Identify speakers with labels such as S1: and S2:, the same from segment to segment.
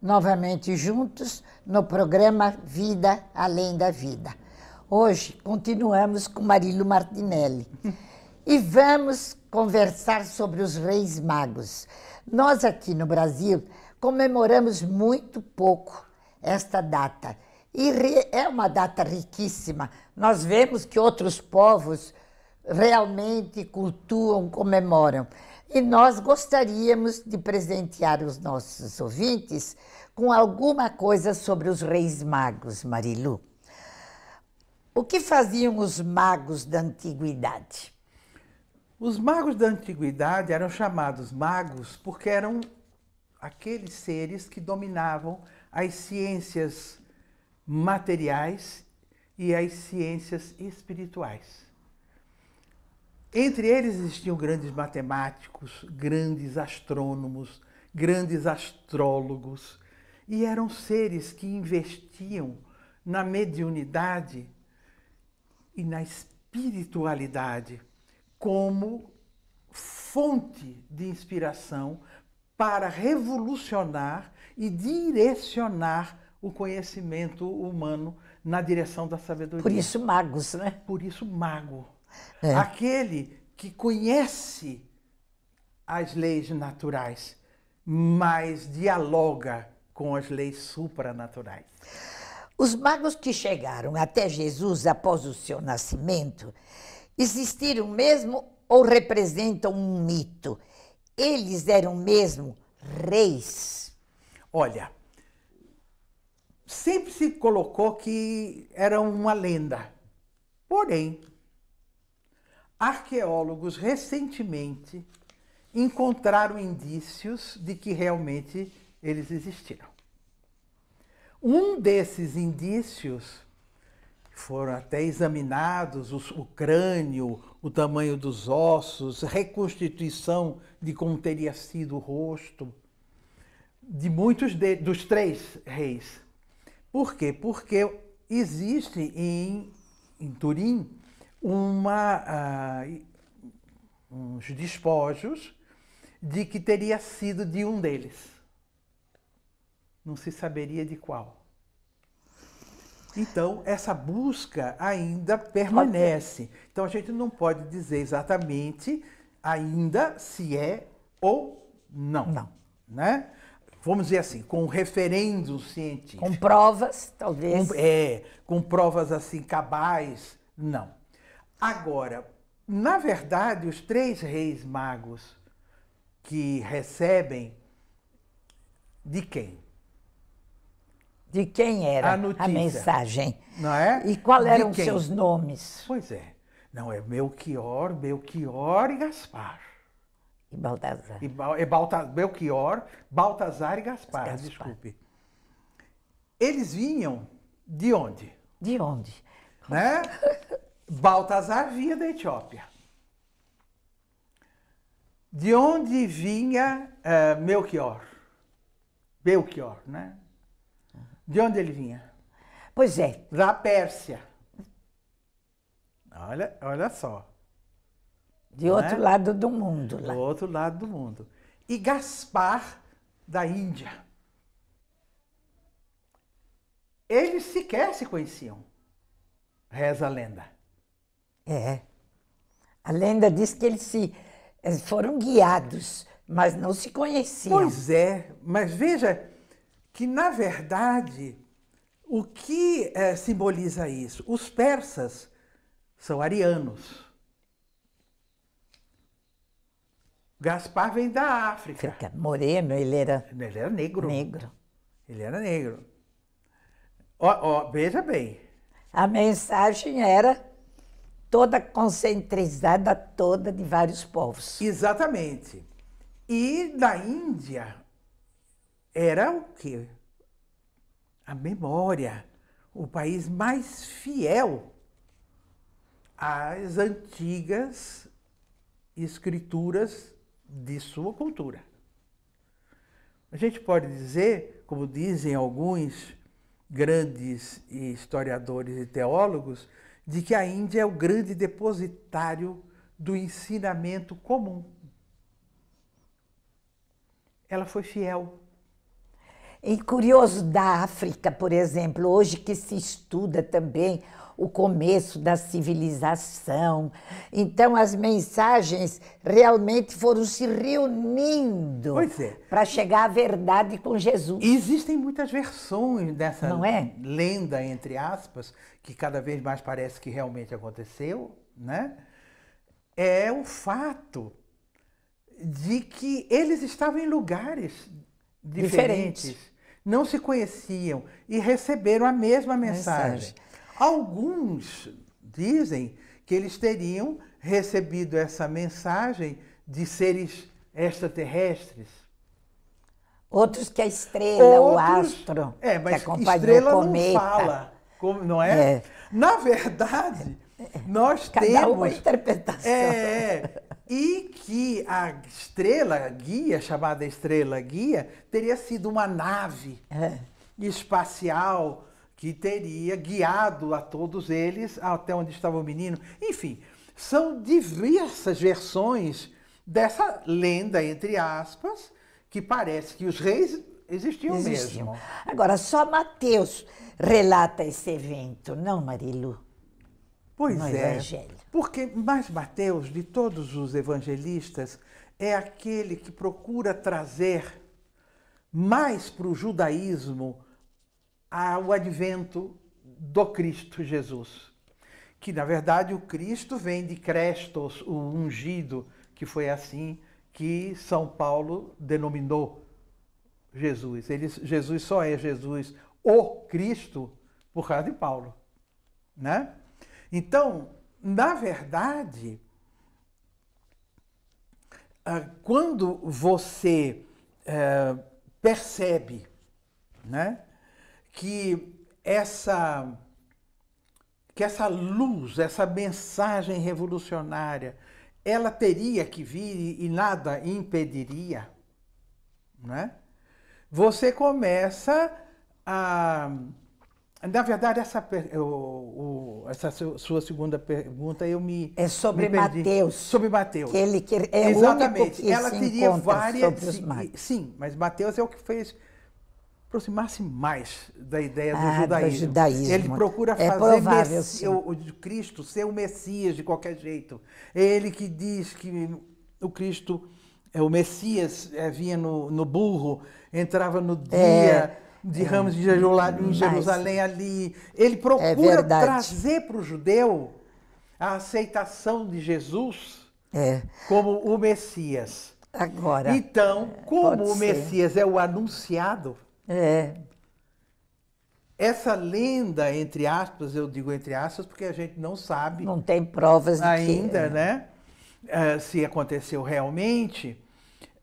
S1: novamente juntos no programa Vida Além da Vida. Hoje continuamos com Marilo Martinelli e vamos conversar sobre os Reis Magos. Nós aqui no Brasil comemoramos muito pouco esta data e é uma data riquíssima. Nós vemos que outros povos realmente cultuam, comemoram. E nós gostaríamos de presentear os nossos ouvintes com alguma coisa sobre os reis magos, Marilu.
S2: O que faziam os magos da antiguidade? Os magos da antiguidade eram chamados magos porque eram aqueles seres que dominavam as ciências materiais e as ciências espirituais. Entre eles existiam grandes matemáticos, grandes astrônomos, grandes astrólogos, e eram seres que investiam na mediunidade e na espiritualidade como fonte de inspiração para revolucionar e direcionar o conhecimento humano na direção da sabedoria. Por isso magos, né? Por isso mago. É. Aquele que conhece as leis naturais, mas dialoga com as leis supranaturais. Os magos que chegaram até Jesus
S1: após o seu nascimento existiram mesmo ou representam um
S2: mito? Eles eram mesmo reis? Olha, sempre se colocou que era uma lenda. Porém, arqueólogos recentemente encontraram indícios de que realmente eles existiram. Um desses indícios foram até examinados os, o crânio, o tamanho dos ossos, reconstituição de como teria sido o rosto de muitos de, dos três reis. Por quê? Porque existe em, em Turim uma, uh, uns despojos de que teria sido de um deles. Não se saberia de qual. Então, essa busca ainda permanece. Então, a gente não pode dizer exatamente ainda se é ou não. Não. Né? Vamos dizer assim, com referendo científico. Com provas, talvez. Com, é, com provas assim cabais, não. Agora, na verdade, os três reis magos que recebem de quem? De quem era a, notícia. a mensagem? Não é? E qual eram de seus nomes? Pois é. Não é Melchior, Melchior e Gaspar. E Baltazar. E, ba e é Balta Belchior, Baltazar e Gaspar, Gaspar, desculpe. Eles vinham de onde? De onde? Né? Baltazar vinha da Etiópia. De onde vinha uh, Melchior? Belchior, né? De onde ele vinha? Pois é. Da Pérsia. Olha, olha só. De Não outro é? lado do mundo. Do lá. outro lado do mundo. E Gaspar, da Índia. Eles sequer se conheciam. Reza a lenda.
S1: É. A lenda diz que eles se eles eh,
S2: foram guiados, mas não se conheciam. Pois é, mas veja que, na verdade, o que é, simboliza isso? Os persas são arianos. Gaspar vem da África. Fica Moreno, ele era. Ele era negro. Negro. Ele era negro. Ó, oh, veja bem. A mensagem
S1: era toda concentrizada, toda de vários povos.
S2: Exatamente. E da Índia era o quê? A memória, o país mais fiel às antigas escrituras de sua cultura. A gente pode dizer, como dizem alguns grandes historiadores e teólogos, de que a Índia é o grande depositário do ensinamento comum. Ela foi fiel. E
S1: curioso da África, por exemplo, hoje que se estuda também o começo da civilização. Então, as mensagens realmente foram se reunindo é. para chegar à verdade com Jesus.
S2: existem muitas versões dessa é? lenda, entre aspas, que cada vez mais parece que realmente aconteceu, né? É o fato de que eles estavam em lugares
S1: diferentes, diferentes.
S2: não se conheciam e receberam a mesma mensagem. mensagem. Alguns dizem que eles teriam recebido essa mensagem de seres extraterrestres. Outros que a
S1: estrela, Outros, o astro, é, mas que acompanhou estrela o cometa. não fala,
S2: como, não é? é? Na verdade, é. nós Cada temos... uma interpretação. É, é, e que a estrela guia, chamada estrela guia, teria sido uma nave é. espacial que teria guiado a todos eles até onde estava o menino. Enfim, são diversas versões dessa lenda, entre aspas, que parece que os reis existiam, existiam.
S1: mesmo. Agora, só Mateus relata esse evento, não, Marilu?
S2: Pois no é. Evangelho. Porque, mais Mateus, de todos os evangelistas, é aquele que procura trazer mais para o judaísmo ao advento do Cristo Jesus. Que na verdade o Cristo vem de Crestos, o ungido, que foi assim que São Paulo denominou Jesus. Ele, Jesus só é Jesus, o Cristo, por causa de Paulo. Né? Então, na verdade, ah, quando você eh, percebe né, que essa que essa luz, essa mensagem revolucionária, ela teria que vir e nada impediria, né? Você começa a na verdade, essa, o, o, essa sua segunda pergunta eu me. É sobre me Mateus. Sobre Mateus. Que ele é Exatamente. Ela teria várias. Sim, sim, mas Mateus é o que fez aproximar-se mais da ideia do, ah, judaísmo. do judaísmo. Ele procura é fazer provável, o, o Cristo ser o Messias de qualquer jeito. É ele que diz que o Cristo, é, o Messias, é, vinha no, no, burro, entrava no é, dia. É, de Ramos de Jerusalém, em Jerusalém ali. Ele procura é trazer para o judeu a aceitação de Jesus como o Messias. Agora. Então, como o Messias ser. é o anunciado, é. Essa lenda, entre aspas, eu digo entre aspas porque a gente não sabe. Não tem provas ainda, que... É. né? É, se aconteceu realmente,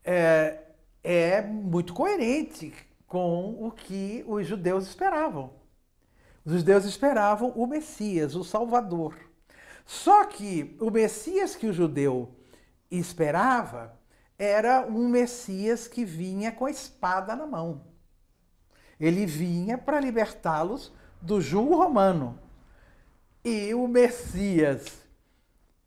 S2: é, é muito coerente com o que os judeus esperavam. Os judeus esperavam o Messias, o Salvador. Só que o Messias que o judeu esperava era um Messias que vinha com a espada na mão. Ele vinha para libertá-los do jugo romano. E o Messias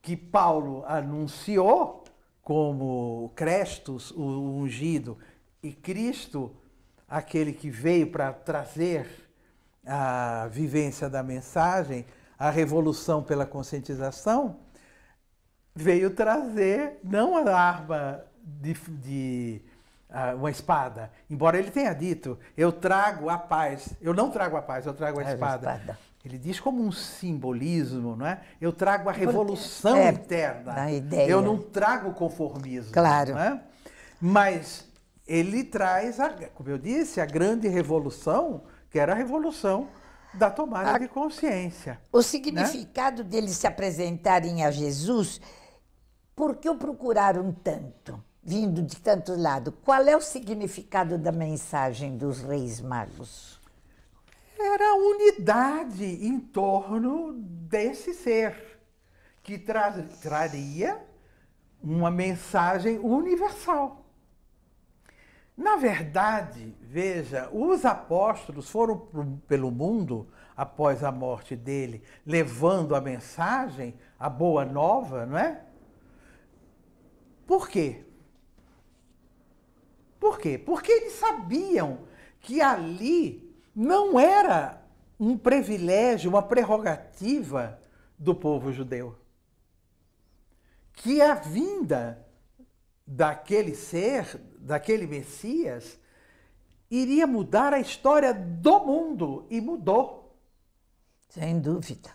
S2: que Paulo anunciou como Crestos, o ungido, e Cristo, aquele que veio para trazer a vivência da mensagem, a revolução pela conscientização, veio trazer não a arma de, de ah, uma espada. Embora ele tenha dito, eu trago a paz. Eu não trago a paz, eu trago a espada. A espada. Ele diz como um simbolismo, não é? Eu trago a revolução é, é interna. Ideia. Eu não trago conformismo. Claro. É? Mas ele traz, a, como eu disse, a grande revolução, que era a revolução da tomada a, de consciência.
S1: O né? significado deles se apresentarem a Jesus, por que o procuraram tanto? vindo de tanto lado. Qual é o significado da mensagem dos Reis Magos?
S2: Era a unidade em torno desse ser, que tra traria uma mensagem universal. Na verdade, veja, os apóstolos foram pelo mundo após a morte dele, levando a mensagem, a boa nova, não é? Por quê? Por quê? Porque eles sabiam que ali não era um privilégio, uma prerrogativa do povo judeu. Que a vinda daquele ser, daquele Messias, iria mudar a história do mundo e mudou. Sem dúvida.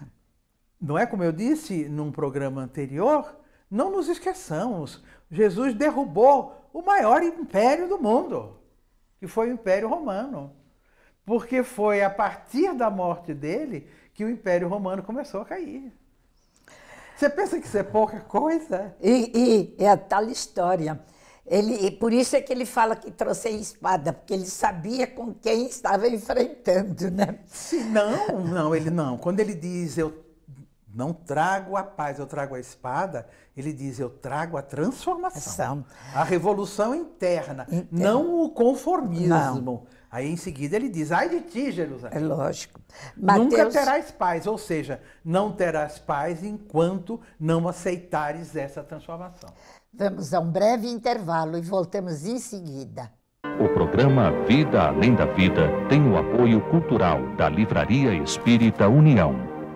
S2: Não é como eu disse num programa anterior? Não nos esqueçamos, Jesus derrubou o maior império do mundo, que foi o Império Romano. Porque foi a partir da morte dele que o Império Romano começou a cair. Você pensa que isso é pouca coisa? E, e é a tal história.
S1: Ele, por isso é que ele fala que trouxe a espada, porque ele sabia com quem estava enfrentando,
S2: né? não, não, ele não. Quando ele diz eu não trago a paz, eu trago a espada, ele diz, eu trago a transformação. A revolução interna, interna. não o conformismo. Não. Aí em seguida ele diz, ai de ti, Jerusalém. É lógico. Mateus... Nunca terás paz, ou seja, não terás paz enquanto não aceitares essa transformação.
S1: Vamos a um breve intervalo e voltamos em seguida.
S2: O programa Vida Além da Vida tem o apoio cultural da Livraria Espírita União.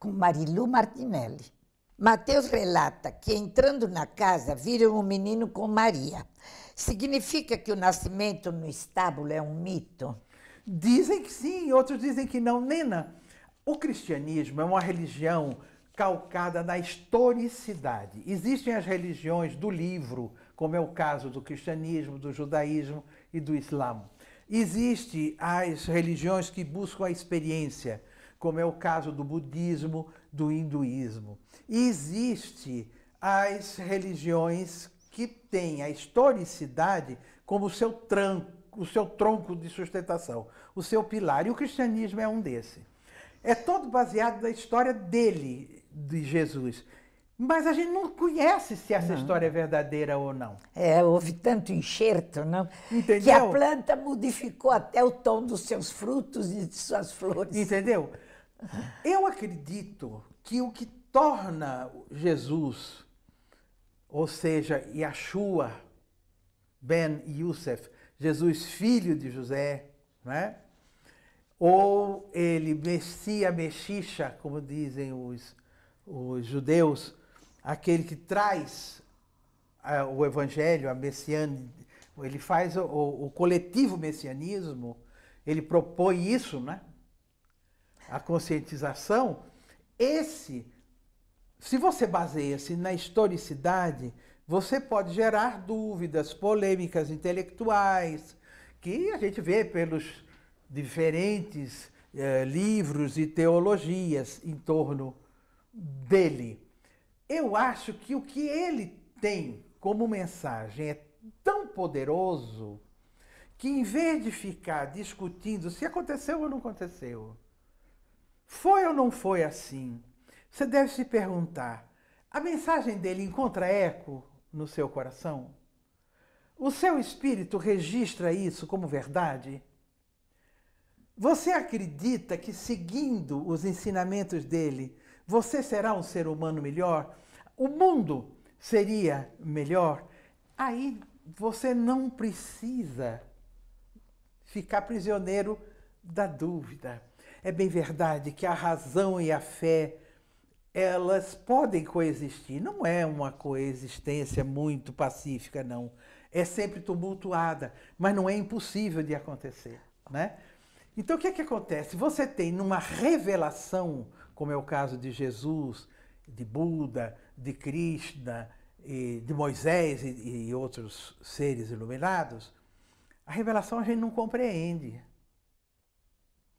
S1: com Marilu Martinelli. Mateus relata que entrando na casa viram um menino com Maria. Significa que o nascimento no estábulo é um mito? Dizem que sim,
S2: outros dizem que não. Nena, o cristianismo é uma religião calcada na historicidade. Existem as religiões do livro, como é o caso do cristianismo, do judaísmo e do islã. Existem as religiões que buscam a experiência, como é o caso do budismo, do hinduísmo. E existe as religiões que têm a historicidade como seu tronco, o seu tronco de sustentação, o seu pilar. E o cristianismo é um desse. É todo baseado na história dele, de Jesus. Mas a gente não conhece se essa não. história é verdadeira ou não. É, houve
S1: tanto enxerto, não? Entendeu? Que a planta modificou até o tom dos seus frutos
S2: e de suas flores. Entendeu? Eu acredito que o que torna Jesus, ou seja, Yeshua ben Yusuf, Jesus filho de José, né? ou ele Messia Mexixa, como dizem os, os judeus, aquele que traz é, o evangelho, a messiane, ele faz o, o coletivo messianismo, ele propõe isso, né? a conscientização, esse, se você baseia-se na historicidade, você pode gerar dúvidas, polêmicas intelectuais, que a gente vê pelos diferentes eh, livros e teologias em torno dele. Eu acho que o que ele tem como mensagem é tão poderoso que, em vez de ficar discutindo se aconteceu ou não aconteceu, foi ou não foi assim? Você deve se perguntar: a mensagem dele encontra eco no seu coração? O seu espírito registra isso como verdade? Você acredita que seguindo os ensinamentos dele, você será um ser humano melhor? O mundo seria melhor? Aí você não precisa ficar prisioneiro da dúvida. É bem verdade que a razão e a fé elas podem coexistir. Não é uma coexistência muito pacífica, não. É sempre tumultuada, mas não é impossível de acontecer, né? Então o que é que acontece? Você tem numa revelação, como é o caso de Jesus, de Buda, de Krishna, de Moisés e, e outros seres iluminados, a revelação a gente não compreende.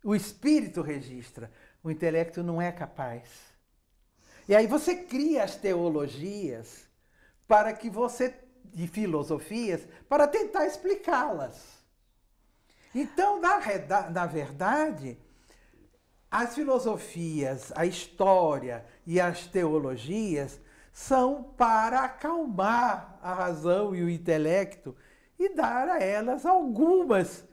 S2: O espírito registra, o intelecto não é capaz. E aí você cria as teologias para que você de filosofias para tentar explicá-las. Então, na, na verdade, as filosofias, a história e as teologias são para acalmar a razão e o intelecto e dar a elas algumas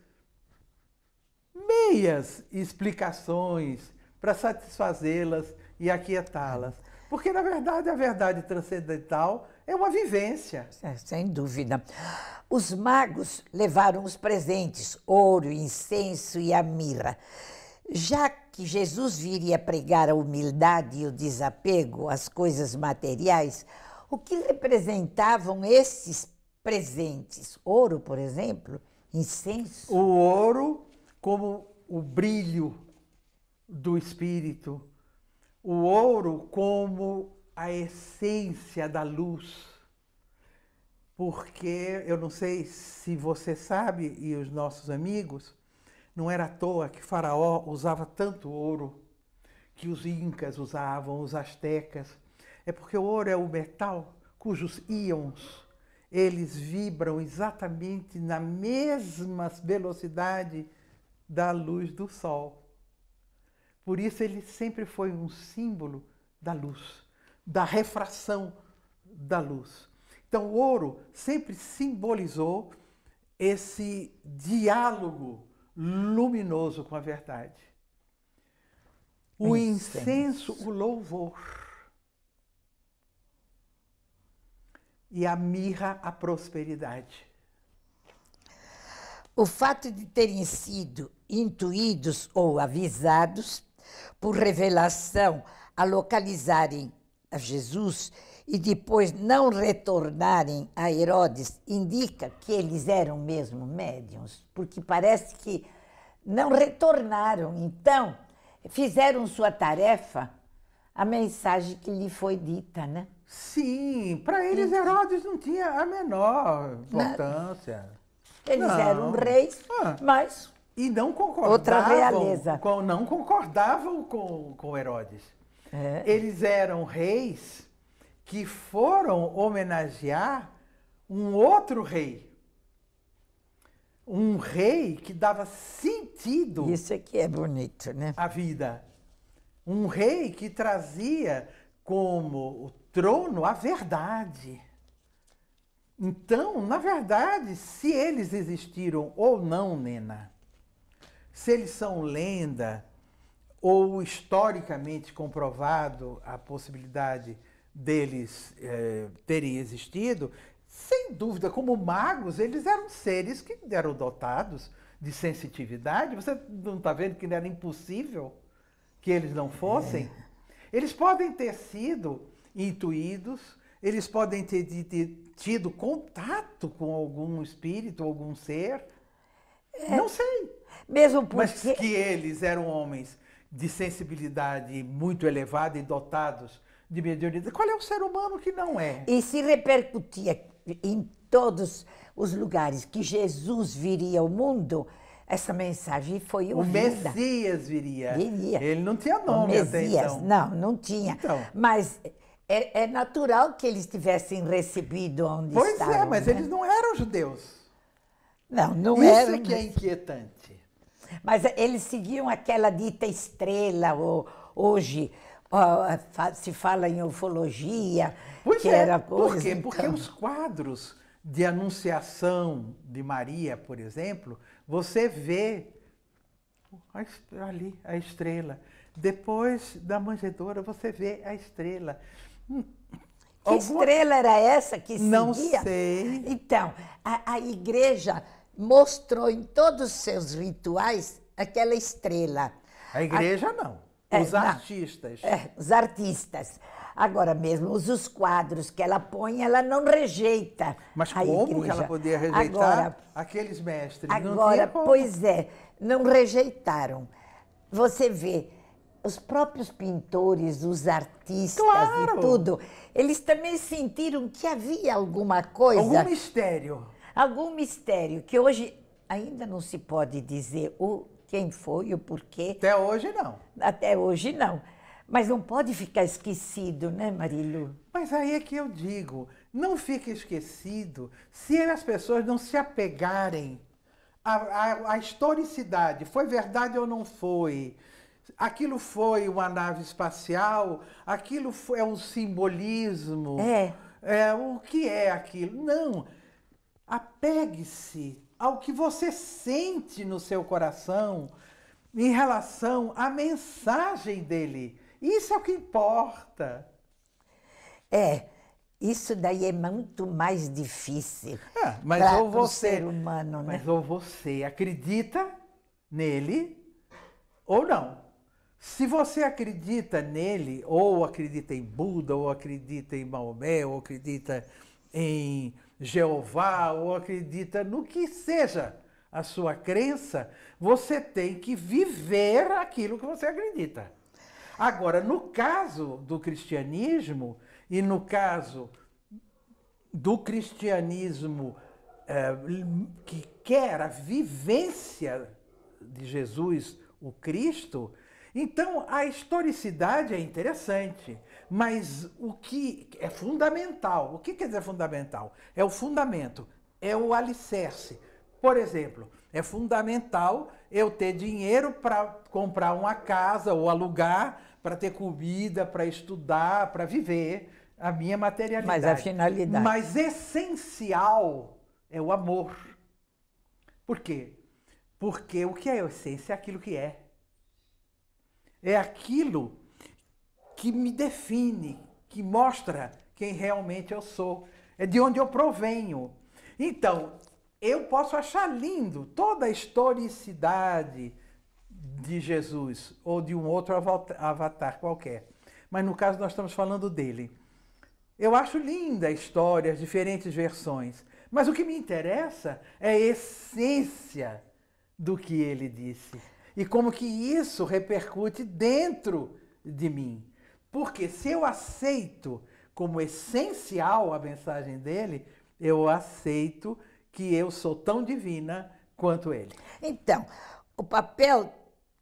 S2: meias explicações para satisfazê-las e aquietá-las. Porque, na verdade, a verdade transcendental é uma vivência. É, sem dúvida.
S1: Os magos levaram os presentes, ouro, incenso e a mirra. Já que Jesus viria pregar a humildade e o desapego às coisas materiais, o que representavam esses presentes?
S2: Ouro, por exemplo, incenso? O ouro como o brilho do espírito, o ouro como a essência da luz. Porque eu não sei se você sabe e os nossos amigos, não era à toa que Faraó usava tanto ouro que os incas usavam, os astecas. É porque o ouro é o metal cujos íons eles vibram exatamente na mesma velocidade da luz do sol. Por isso ele sempre foi um símbolo da luz, da refração da luz. Então, o ouro sempre simbolizou esse diálogo luminoso com a verdade. O incenso, o louvor. E a mirra, a prosperidade. O fato de terem sido intuídos
S1: ou avisados por revelação a localizarem a Jesus e depois não retornarem a Herodes indica que eles eram mesmo médiums, porque parece que não retornaram. Então, fizeram sua tarefa, a mensagem que lhe foi
S2: dita, né? Sim, para eles Herodes não tinha a menor importância.
S1: Eles não. eram reis,
S2: ah. mas e não concordavam. Outra realeza. Com, não concordavam com, com Herodes. É. Eles eram reis que foram homenagear um outro rei. Um rei que dava sentido. Isso aqui é bonito, né? A vida. Um rei que trazia como o trono a verdade. Então, na verdade, se eles existiram ou não, Nena, se eles são lenda ou historicamente comprovado a possibilidade deles é, terem existido, sem dúvida, como magos, eles eram seres que eram dotados de sensitividade. Você não está vendo que era impossível que eles não fossem? É. Eles podem ter sido intuídos, eles podem ter tido contato com algum espírito, algum ser é. Não sei. Mesmo porque... Mas que eles eram homens de sensibilidade muito elevada e dotados de mediunidade. Qual é o ser humano que não é? E se repercutia em todos os
S1: lugares que Jesus viria ao mundo, essa mensagem foi ouvida. O
S2: Messias viria. viria. Ele não tinha nome o Messias, então. Não,
S1: não tinha. Então. Mas é, é, natural que eles tivessem recebido onde pois é, estavam. Pois é, mas né? eles não
S2: eram judeus. Não, não Isso era. Isso que é inquietante.
S1: Mas eles seguiam aquela dita estrela, ou hoje se fala em
S2: ufologia. Pois que é. era, por quê? Então... Porque os quadros de Anunciação de Maria, por exemplo, você vê ali a estrela. Depois da manjedoura, você vê a estrela. Hum, que Alguma... estrela era essa que seguia? Não sei. Então, a,
S1: a igreja mostrou em todos os seus rituais aquela estrela.
S2: A igreja a... não. É, os é, artistas. Não. É,
S1: os artistas. Agora mesmo, os quadros que ela põe, ela não rejeita. Mas como ela podia rejeitar agora,
S2: aqueles mestres? Agora, pois
S1: é, não rejeitaram. Você vê, os próprios pintores, os artistas claro. e tudo, eles também sentiram que havia alguma coisa. Algum mistério Algum mistério que hoje ainda não se pode dizer o quem foi, o porquê.
S2: Até hoje não. Até hoje não. Mas não pode ficar esquecido, né, Marilu? Mas aí é que eu digo, não fica esquecido se as pessoas não se apegarem à, à, à historicidade. Foi verdade ou não foi? Aquilo foi uma nave espacial? Aquilo foi, é um simbolismo? É. é. O que é aquilo? Não Apegue-se ao que você sente no seu coração em relação à mensagem dele. Isso é o que importa.
S1: É, isso daí é muito mais difícil. É, mas pra, ou você,
S2: ser humano, né? mas né? ou você acredita nele ou não. Se você acredita nele, ou acredita em Buda, ou acredita em Maomé, ou acredita em Jeová ou acredita no que seja a sua crença, você tem que viver aquilo que você acredita. Agora, no caso do cristianismo e no caso do cristianismo eh, que quer a vivência de Jesus, o Cristo, então a historicidade é interessante. Mas o que é fundamental, o que quer dizer fundamental? É o fundamento, é o alicerce. Por exemplo, é fundamental eu ter dinheiro para comprar uma casa ou alugar, para ter comida, para estudar, para viver a minha materialidade. Mas a finalidade. Mas essencial é o amor. Por quê? Porque o que é essência é aquilo que é. É aquilo que me define, que mostra quem realmente eu sou, é de onde eu provenho. Então, eu posso achar lindo toda a historicidade de Jesus ou de um outro avatar qualquer, mas no caso nós estamos falando dele. Eu acho linda a história, as diferentes versões, mas o que me interessa é a essência do que ele disse e como que isso repercute dentro de mim. Porque se eu aceito como essencial a mensagem dele, eu aceito que eu sou tão divina quanto ele. Então, o papel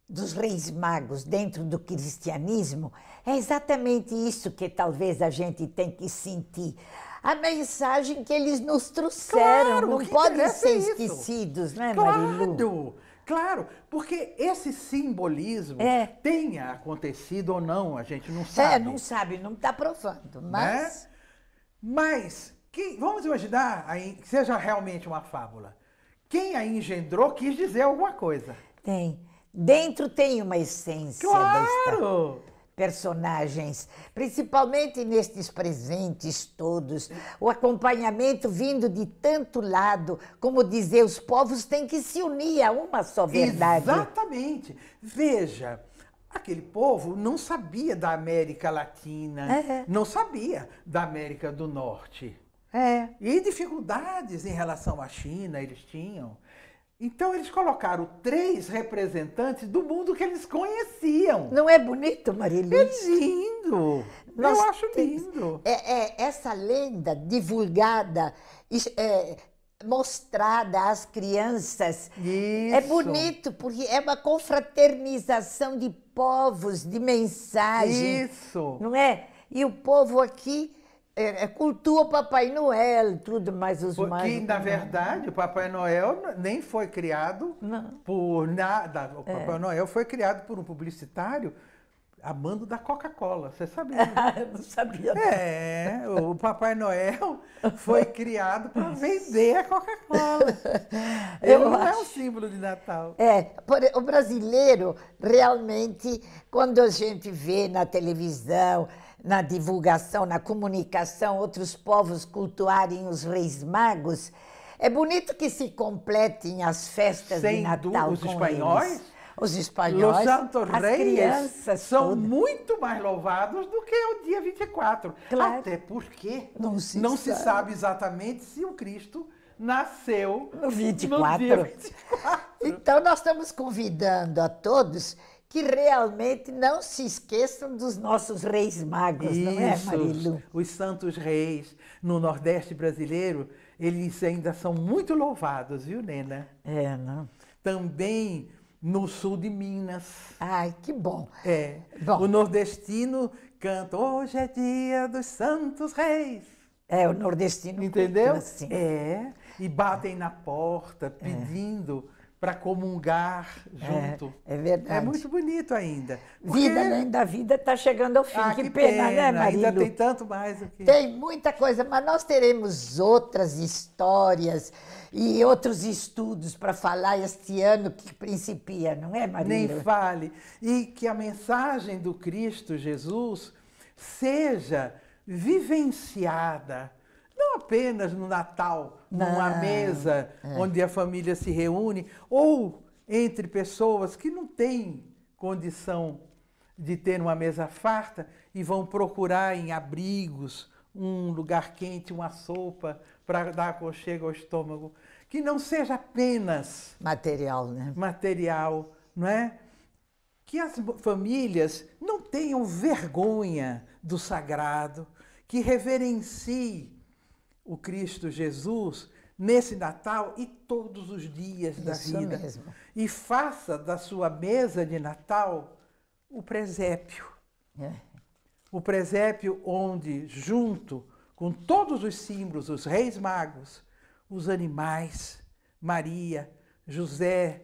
S2: dos
S1: reis magos dentro do cristianismo é exatamente isso que talvez a gente tem que sentir. A mensagem que eles nos trouxeram claro, não podem
S2: ser esquecidos, né, claro. Marilu? Claro, porque esse simbolismo é. tenha acontecido ou não, a gente não é, sabe. É, não sabe, não está provando, mas... Né? Mas, quem, vamos imaginar aí, que seja realmente uma fábula. Quem a engendrou quis dizer alguma coisa. Tem. Dentro tem
S1: uma essência. Claro! personagens, principalmente nestes presentes todos. O acompanhamento vindo de tanto lado,
S2: como dizer, os povos têm que se unir a uma só verdade. Exatamente. Veja, aquele povo não sabia da América Latina, é. não sabia da América do Norte. É. E dificuldades em relação à China eles tinham. Então eles colocaram três representantes do mundo que eles conheciam. Não é bonito, Marilu? É lindo! Nós Eu acho temos...
S1: lindo. É, é, essa lenda divulgada, é, mostrada às crianças. É Isso. É bonito, porque é uma confraternização de povos, de mensagem. Isso. Não é? E o povo
S2: aqui é, é, cultua Papai Noel e tudo mais os Porque, mais. Porque, na verdade, o Papai Noel nem foi criado Não. por nada. O é. Papai é. Noel foi criado por um publicitário amando da Coca-Cola. Você sabia? não sabia. É, o Papai Noel foi criado para vender a Coca-Cola. Ele não é um símbolo de Natal.
S1: É, o brasileiro realmente, quando a gente vê na televisão na divulgação, na comunicação, outros povos cultuarem os reis magos. É bonito que se completem as festas Sem de Natal os com espanhóis. Eles. Os espanhóis, Los Santos as Reis crianças
S2: são muito mais louvados do que o dia 24. Claro. Até porque não se, não sabe. se sabe exatamente se o Cristo nasceu no, 24. no dia 24.
S1: Então, nós estamos convidando a todos que realmente não se esqueçam dos nossos reis magos, Isso, não é, Marilu?
S2: Os santos reis no Nordeste brasileiro, eles ainda são muito louvados, viu, Nena? É, não? Também no sul de Minas. Ai, que bom. É. Bom. O nordestino canta Hoje é dia dos santos reis. É, o nordestino. Entendeu? Cultura, assim. É. E batem na porta pedindo. É para comungar é, junto. É, é, verdade. É muito bonito ainda. Porque... Vida, né? ainda a vida está chegando ao fim. Ah, que, que pena, né, pena, né, Marilu? Ainda tem tanto mais aqui Tem
S1: muita coisa, mas nós teremos outras histórias e
S2: outros estudos para falar este ano que principia, não é, Marilu? Nem fale. E que a mensagem do Cristo Jesus seja vivenciada apenas no Natal, Não. numa mesa é. onde a família se reúne, ou entre pessoas que não têm condição de ter uma mesa farta e vão procurar em abrigos um lugar quente, uma sopa para dar aconchego ao estômago, que não seja apenas material, né? Material, não é? Que as famílias não tenham vergonha do sagrado, que reverenciem o Cristo Jesus nesse Natal e todos os dias da Isso vida. Mesmo. E faça da sua mesa de Natal o presépio. É. O presépio onde, junto com todos os símbolos, os reis magos, os animais, Maria, José,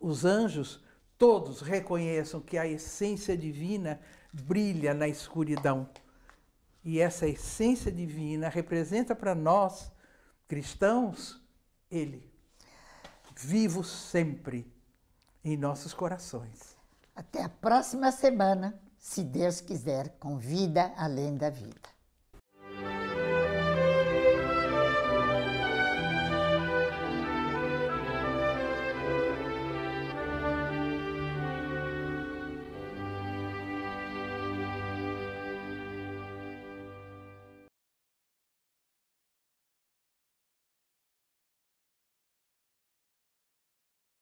S2: os anjos, todos reconheçam que a essência divina brilha na escuridão e essa essência divina representa para nós, cristãos, Ele, vivo sempre em nossos corações.
S1: Até a próxima semana, se Deus quiser, com vida além da vida.